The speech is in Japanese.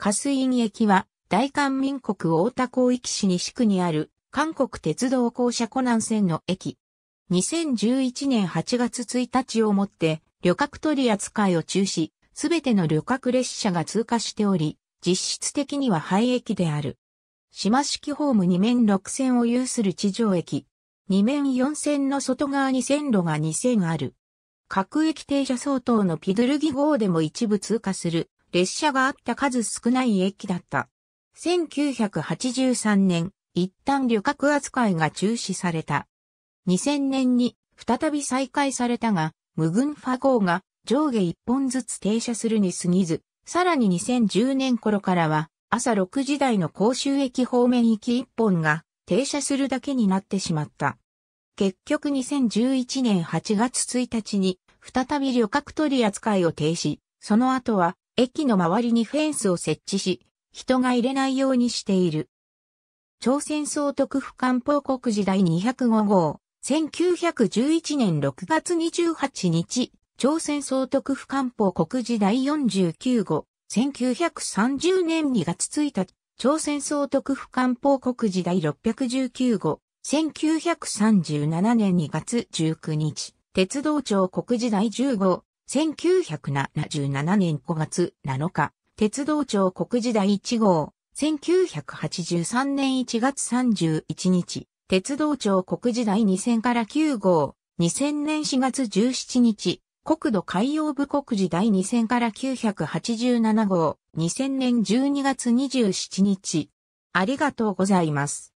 カスイン駅は、大韓民国大田港域市西区にある、韓国鉄道公社湖南線の駅。2011年8月1日をもって、旅客取扱いを中止、すべての旅客列車が通過しており、実質的には廃駅である。島式ホーム2面6線を有する地上駅。2面4線の外側に線路が2線ある。各駅停車相当のピドルギ号でも一部通過する列車があった数少ない駅だった。1983年、一旦旅客扱いが中止された。2000年に再び再開されたが、無群ファ号が上下一本ずつ停車するに過ぎず、さらに2010年頃からは朝6時台の甲州駅方面行き一本が停車するだけになってしまった。結局2011年8月1日に再び旅客取り扱いを停止、その後は駅の周りにフェンスを設置し、人が入れないようにしている。朝鮮総督府官報国時代205号、1911年6月28日、朝鮮総督府官報国時代49号、1930年2月1日、朝鮮総督府官報国時代619号、1937年2月19日、鉄道庁国時代10号、1977年5月7日、鉄道庁国時第1号、1983年1月31日、鉄道庁国時第2000から9号、2000年4月17日、国土海洋部国時第2000から987号、2000年12月27日。ありがとうございます。